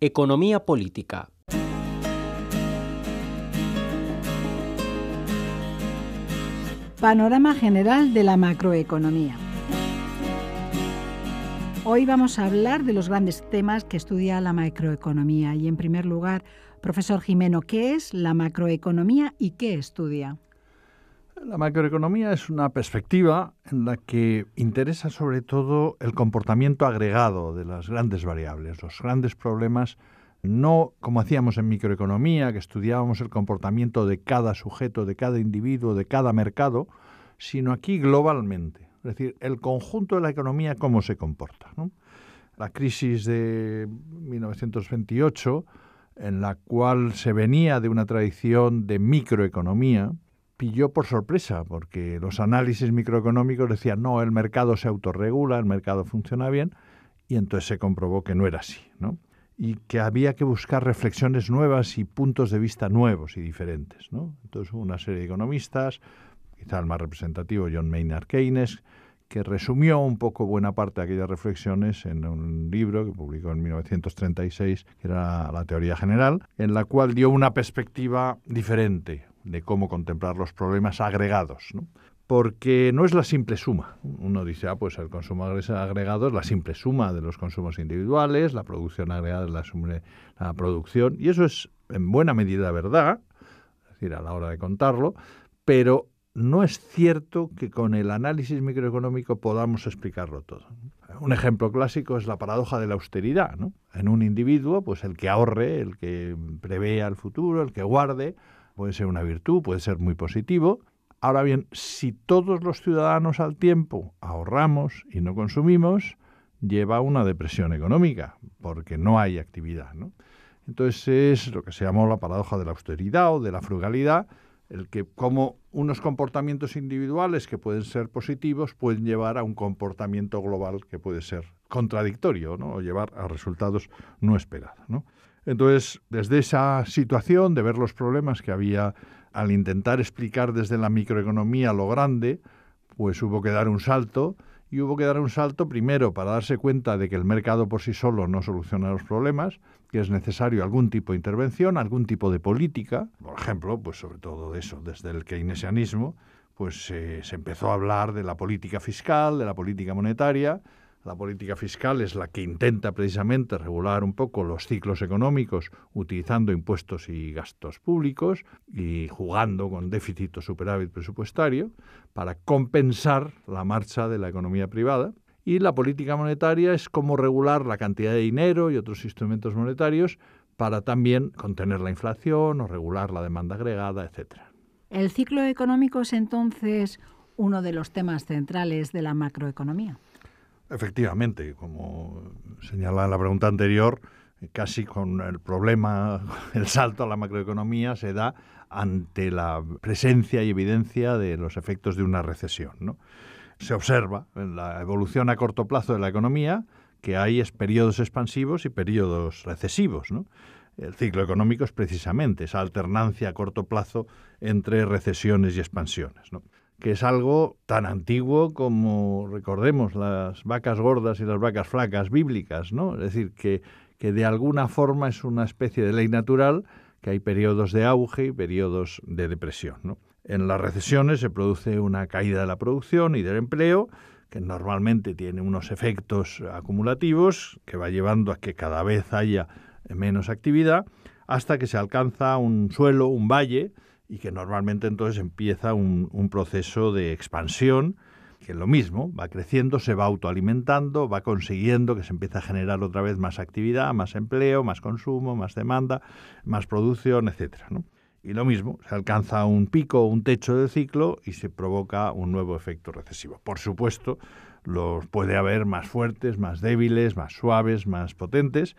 Economía política. Panorama general de la macroeconomía. Hoy vamos a hablar de los grandes temas que estudia la macroeconomía y en primer lugar, profesor Jimeno, ¿qué es la macroeconomía y qué estudia? La macroeconomía es una perspectiva en la que interesa sobre todo el comportamiento agregado de las grandes variables, los grandes problemas, no como hacíamos en microeconomía, que estudiábamos el comportamiento de cada sujeto, de cada individuo, de cada mercado, sino aquí globalmente, es decir, el conjunto de la economía cómo se comporta. La crisis de 1928, en la cual se venía de una tradición de microeconomía, pilló por sorpresa, porque los análisis microeconómicos decían, no, el mercado se autorregula, el mercado funciona bien, y entonces se comprobó que no era así, y que había que buscar reflexiones nuevas y puntos de vista nuevos y diferentes. ¿no? Entonces hubo una serie de economistas, quizá el más representativo John Maynard Keynes, que resumió un poco buena parte de aquellas reflexiones en un libro que publicó en 1936, que era La Teoría General, en la cual dio una perspectiva diferente, de cómo contemplar los problemas agregados. porque no es la simple suma. Uno dice, ah, pues el consumo agregado es la simple suma de los consumos individuales, la producción agregada es la, suma, la producción, y eso es en buena medida verdad, es decir, a la hora de contarlo, pero no es cierto que con el análisis microeconómico podamos explicarlo todo. Un ejemplo clásico es la paradoja de la austeridad. ¿no? En un individuo, pues el que ahorre, el que prevea el futuro, el que guarde, Puede ser una virtud, puede ser muy positivo. Ahora bien, si todos los ciudadanos al tiempo ahorramos y no consumimos, lleva a una depresión económica, porque no hay actividad. ¿no? Entonces es lo que se llama la paradoja de la austeridad o de la frugalidad, el que como unos comportamientos individuales que pueden ser positivos pueden llevar a un comportamiento global que puede ser contradictorio ¿no? o llevar a resultados no esperados. ¿no? Entonces, desde esa situación de ver los problemas que había al intentar explicar desde la microeconomía lo grande, pues hubo que dar un salto y hubo que dar un salto primero para darse cuenta de que el mercado por sí solo no soluciona los problemas, que es necesario algún tipo de intervención, algún tipo de política, por ejemplo, pues sobre todo eso, desde el keynesianismo, pues eh, se empezó a hablar de la política fiscal, de la política monetaria, la política fiscal es la que intenta precisamente regular un poco los ciclos económicos utilizando impuestos y gastos públicos y jugando con déficit o superávit presupuestario para compensar la marcha de la economía privada. Y la política monetaria es cómo regular la cantidad de dinero y otros instrumentos monetarios para también contener la inflación o regular la demanda agregada, etc. El ciclo económico es entonces uno de los temas centrales de la macroeconomía. Efectivamente, como señala la pregunta anterior, casi con el problema, el salto a la macroeconomía se da ante la presencia y evidencia de los efectos de una recesión. ¿no? Se observa en la evolución a corto plazo de la economía que hay periodos expansivos y periodos recesivos. ¿no? El ciclo económico es precisamente esa alternancia a corto plazo entre recesiones y expansiones que es algo tan antiguo como, recordemos, las vacas gordas y las vacas flacas bíblicas, ¿no? Es decir, que, de alguna forma es una especie de ley natural, que hay periodos de auge y periodos de depresión, En las recesiones se produce una caída de la producción y del empleo, que normalmente tiene unos efectos acumulativos que va llevando a que cada vez haya menos actividad, hasta que se alcanza un suelo, un valle, y que normalmente entonces empieza un, proceso de expansión que es lo mismo, va creciendo, se va autoalimentando, va consiguiendo que se empieza a generar otra vez más actividad, más empleo, más consumo, más demanda, más producción, etc. Y lo mismo, se alcanza un pico o un techo del ciclo y se provoca un nuevo efecto recesivo. Por supuesto, los puede haber más fuertes, más débiles, más suaves, más potentes,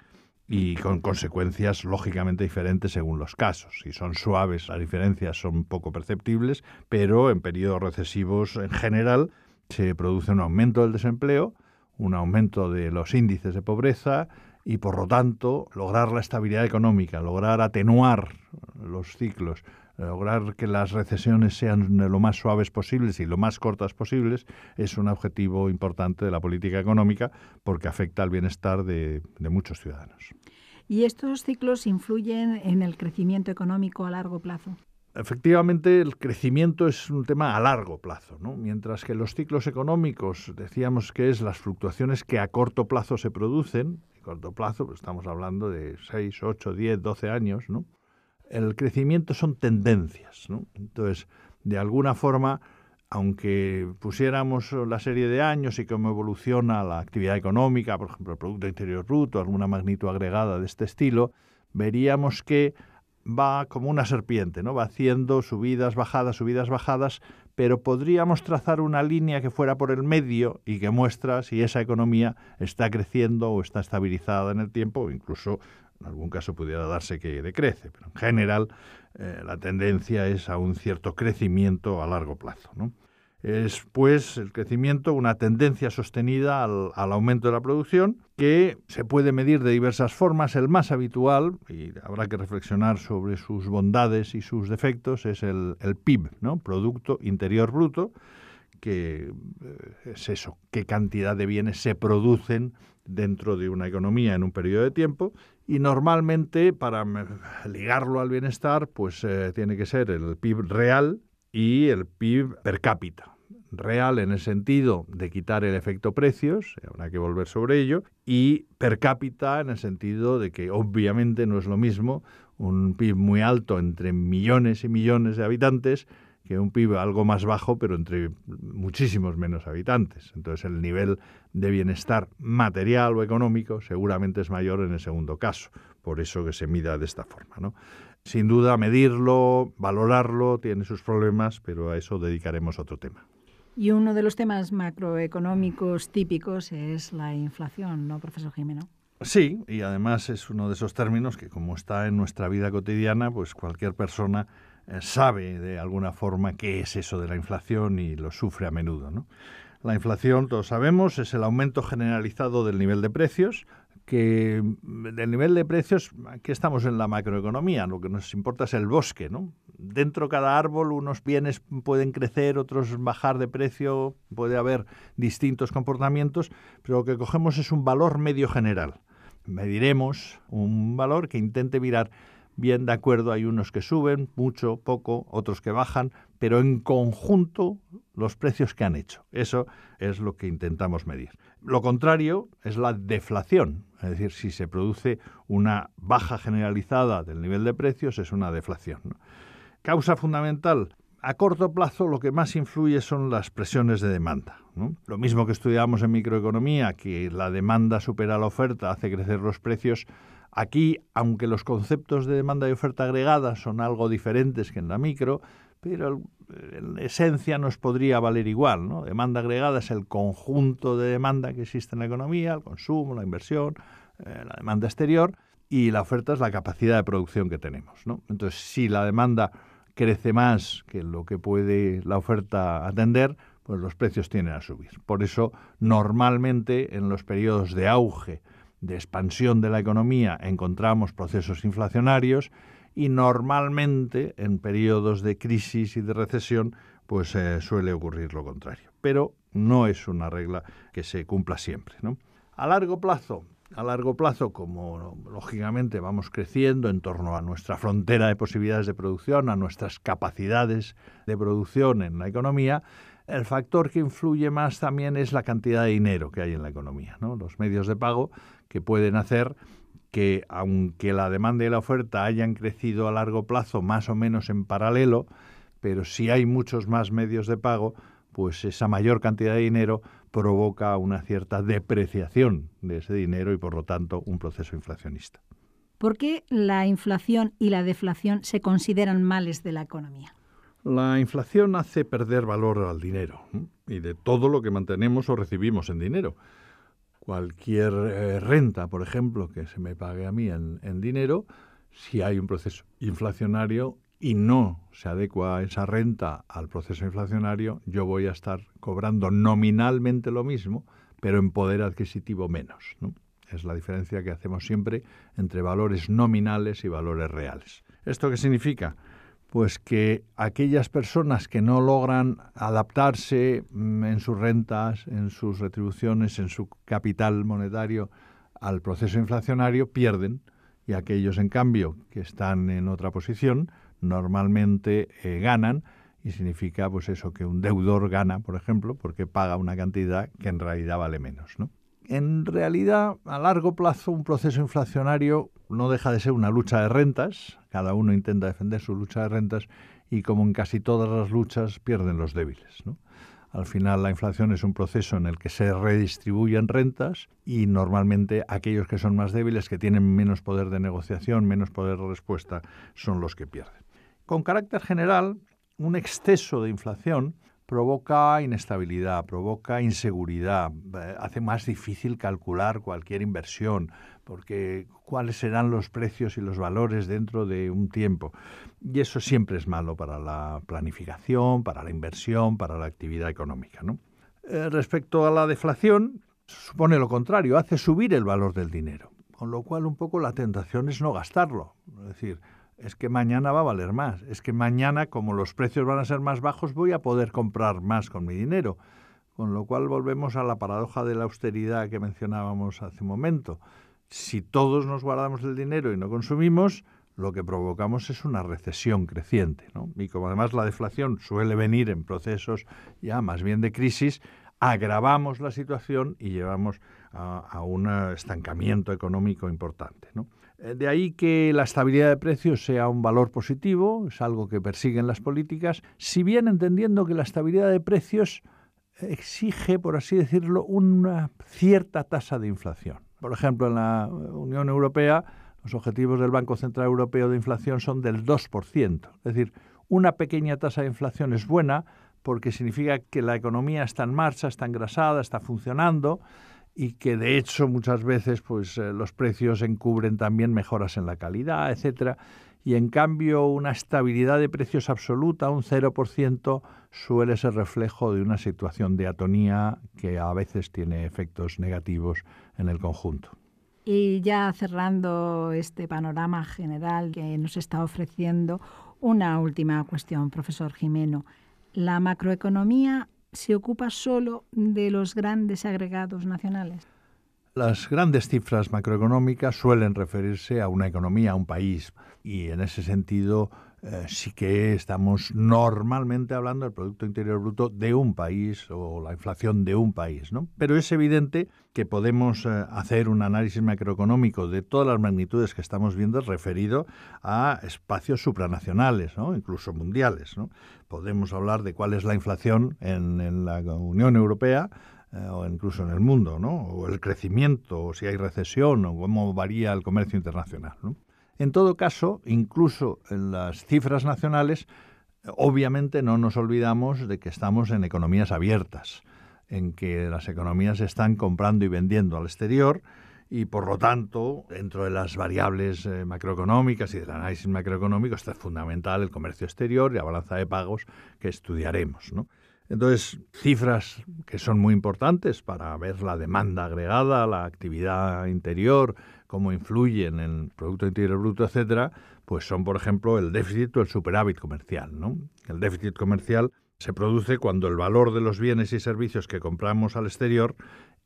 y con consecuencias lógicamente diferentes según los casos. Si son suaves, las diferencias son poco perceptibles, pero en periodos recesivos en general se produce un aumento del desempleo, un aumento de los índices de pobreza y por lo tanto lograr la estabilidad económica, lograr atenuar los ciclos lograr que las recesiones sean lo más suaves posibles y lo más cortas posibles es un objetivo importante de la política económica porque afecta al bienestar de, muchos ciudadanos. ¿Y estos ciclos influyen en el crecimiento económico a largo plazo? efectivamente el crecimiento es un tema a largo plazo, ¿no? mientras que los ciclos económicos decíamos que es las fluctuaciones que a corto plazo se producen, corto plazo pues estamos hablando de 6, 8, 10, 12 años, ¿no? el crecimiento son tendencias. Entonces, de alguna forma, aunque pusiéramos la serie de años y cómo evoluciona la actividad económica, por ejemplo, el Producto Interior Bruto, alguna magnitud agregada de este estilo, veríamos que va como una serpiente, ¿no? Va haciendo subidas, bajadas, subidas, bajadas, pero podríamos trazar una línea que fuera por el medio y que muestra si esa economía está creciendo o está estabilizada en el tiempo o incluso en algún caso pudiera darse que decrece, pero en general eh, la tendencia es a un cierto crecimiento a largo plazo. ¿no? Es, pues, el crecimiento una tendencia sostenida al, aumento de la producción que se puede medir de diversas formas. El más habitual, y habrá que reflexionar sobre sus bondades y sus defectos, es el, PIB, ¿no? Producto Interior Bruto, que eh, es eso, qué cantidad de bienes se producen dentro de una economía en un periodo de tiempo y normalmente, para ligarlo al bienestar, pues eh, tiene que ser el PIB real y el PIB per cápita. Real en el sentido de quitar el efecto precios, eh, habrá que volver sobre ello, y per cápita en el sentido de que obviamente no es lo mismo un PIB muy alto entre millones y millones de habitantes que un PIB algo más bajo, pero entre muchísimos menos habitantes. Entonces el nivel de bienestar material o económico seguramente es mayor en el segundo caso, por eso que se mida de esta forma. ¿no? Sin duda, medirlo, valorarlo, tiene sus problemas, pero a eso dedicaremos otro tema. Y uno de los temas macroeconómicos típicos es la inflación, ¿no, profesor Jimeno? Sí, y además es uno de esos términos que como está en nuestra vida cotidiana, pues cualquier persona eh, sabe de alguna forma qué es eso de la inflación y lo sufre a menudo. ¿no? La inflación, todos sabemos, es el aumento generalizado del nivel de precios, que del nivel de precios, aquí estamos en la macroeconomía, lo que nos importa es el bosque, ¿no? Dentro cada árbol unos bienes pueden crecer, otros bajar de precio, puede haber distintos comportamientos, pero lo que cogemos es un valor medio general. Mediremos un valor que intente virar bien de acuerdo, hay unos que suben mucho, poco, otros que bajan, pero en conjunto los precios que han hecho. Eso es lo que intentamos medir. Lo contrario es la deflación, es decir, si se produce una baja generalizada del nivel de precios, es una deflación. Causa fundamental. A corto plazo lo que más influye son las presiones de demanda. Lo mismo que estudiamos en microeconomía, que la demanda supera la oferta, hace crecer los precios, Aquí, aunque los conceptos de demanda y oferta agregada son algo diferentes que en la micro, pero en esencia nos podría valer igual. Demanda agregada es el conjunto de demanda que existe en la economía, el consumo, la inversión, eh, la demanda exterior, y la oferta es la capacidad de producción que tenemos. Entonces, si la demanda crece más que lo que puede la oferta atender, pues los precios tienen a subir. Por eso, normalmente en los periodos de auge de expansión de la economía encontramos procesos inflacionarios y normalmente en periodos de crisis y de recesión pues eh, suele ocurrir lo contrario. Pero no es una regla que se cumpla siempre. ¿no? A largo plazo, a largo plazo, como lógicamente vamos creciendo en torno a nuestra frontera de posibilidades de producción, a nuestras capacidades de producción en la economía, el factor que influye más también es la cantidad de dinero que hay en la economía, ¿no? los medios de pago que pueden hacer que aunque la demanda y la oferta hayan crecido a largo plazo más o menos en paralelo, pero si hay muchos más medios de pago, pues esa mayor cantidad de dinero provoca una cierta depreciación de ese dinero y por lo tanto un proceso inflacionista. ¿Por qué la inflación y la deflación se consideran males de la economía? La inflación hace perder valor al dinero y de todo lo que mantenemos o recibimos en dinero. Cualquier eh, renta, por ejemplo, que se me pague a mí en, dinero, si hay un proceso inflacionario y no se adecua esa renta al proceso inflacionario, yo voy a estar cobrando nominalmente lo mismo, pero en poder adquisitivo menos. Es la diferencia que hacemos siempre entre valores nominales y valores reales. ¿Esto qué significa? pues que aquellas personas que no logran adaptarse mm, en sus rentas, en sus retribuciones, en su capital monetario al proceso inflacionario, pierden y aquellos, en cambio, que están en otra posición, normalmente eh, ganan y significa pues eso que un deudor gana, por ejemplo, porque paga una cantidad que en realidad vale menos, En realidad, a largo plazo, un proceso inflacionario no deja de ser una lucha de rentas, cada uno intenta defender su lucha de rentas y como en casi todas las luchas pierden los débiles. Al final la inflación es un proceso en el que se redistribuyen rentas y normalmente aquellos que son más débiles, que tienen menos poder de negociación, menos poder de respuesta, son los que pierden. Con carácter general, un exceso de inflación provoca inestabilidad, provoca inseguridad, eh, hace más difícil calcular cualquier inversión, porque cuáles serán los precios y los valores dentro de un tiempo. Y eso siempre es malo para la planificación, para la inversión, para la actividad económica. ¿no? Eh, respecto a la deflación, supone lo contrario, hace subir el valor del dinero, con lo cual un poco la tentación es no gastarlo, es decir, es que mañana va a valer más, es que mañana como los precios van a ser más bajos voy a poder comprar más con mi dinero. Con lo cual volvemos a la paradoja de la austeridad que mencionábamos hace un momento. Si todos nos guardamos el dinero y no consumimos, lo que provocamos es una recesión creciente. ¿no? Y como además la deflación suele venir en procesos ya más bien de crisis, agravamos la situación y llevamos a, un estancamiento económico importante. ¿no? Eh, de ahí que la estabilidad de precios sea un valor positivo, es algo que persiguen las políticas, si bien entendiendo que la estabilidad de precios exige, por así decirlo, una cierta tasa de inflación. Por ejemplo, en la Unión Europea los objetivos del Banco Central Europeo de inflación son del 2%. Es decir, una pequeña tasa de inflación es buena porque significa que la economía está en marcha, está engrasada, está funcionando y que de hecho muchas veces pues eh, los precios encubren también mejoras en la calidad, etcétera, y en cambio una estabilidad de precios absoluta, un 0% suele ser reflejo de una situación de atonía que a veces tiene efectos negativos en el conjunto. Y ya cerrando este panorama general que nos está ofreciendo, una última cuestión, profesor Jimeno. ¿La macroeconomía se ocupa solo de los grandes agregados nacionales. Las grandes cifras macroeconómicas suelen referirse a una economía, a un país, y en ese sentido eh, sí que estamos normalmente hablando del Producto Interior Bruto de un país o la inflación de un país. ¿no? Pero es evidente que podemos eh, hacer un análisis macroeconómico de todas las magnitudes que estamos viendo referido a espacios supranacionales, ¿no? incluso mundiales. ¿no? Podemos hablar de cuál es la inflación en, en la Unión Europea, eh, o incluso en el mundo, ¿no? o el crecimiento, o si hay recesión, o cómo varía el comercio internacional. ¿no? En todo caso, incluso en las cifras nacionales, obviamente no nos olvidamos de que estamos en economías abiertas, en que las economías están comprando y vendiendo al exterior y por lo tanto, dentro de las variables eh, macroeconómicas y del análisis macroeconómico está fundamental el comercio exterior y la balanza de pagos que estudiaremos. Entonces, cifras que son muy importantes para ver la demanda agregada, la actividad interior, cómo influyen en el Producto Interior Bruto, etcétera, pues son, por ejemplo, el déficit o el superávit comercial. El déficit comercial se produce cuando el valor de los bienes y servicios que compramos al exterior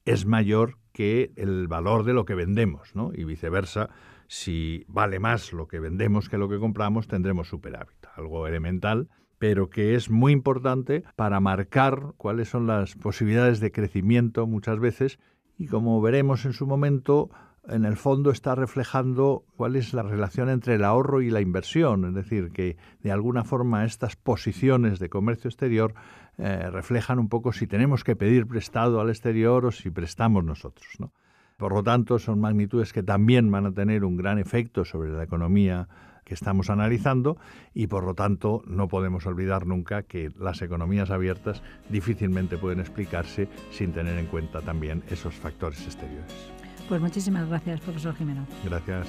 es mayor que el valor de lo que vendemos, y viceversa. Si vale más lo que vendemos que lo que compramos, tendremos superávit, algo elemental, pero que es muy importante para marcar cuáles son las posibilidades de crecimiento muchas veces y como veremos en su momento, en el fondo está reflejando cuál es la relación entre el ahorro y la inversión, es decir, que de alguna forma estas posiciones de comercio exterior eh, reflejan un poco si tenemos que pedir prestado al exterior o si prestamos nosotros. ¿no? Por lo tanto, son magnitudes que también van a tener un gran efecto sobre la economía que estamos analizando y por lo tanto no podemos olvidar nunca que las economías abiertas difícilmente pueden explicarse sin tener en cuenta también esos factores exteriores. Pues muchísimas gracias, profesor Jimeno. Gracias.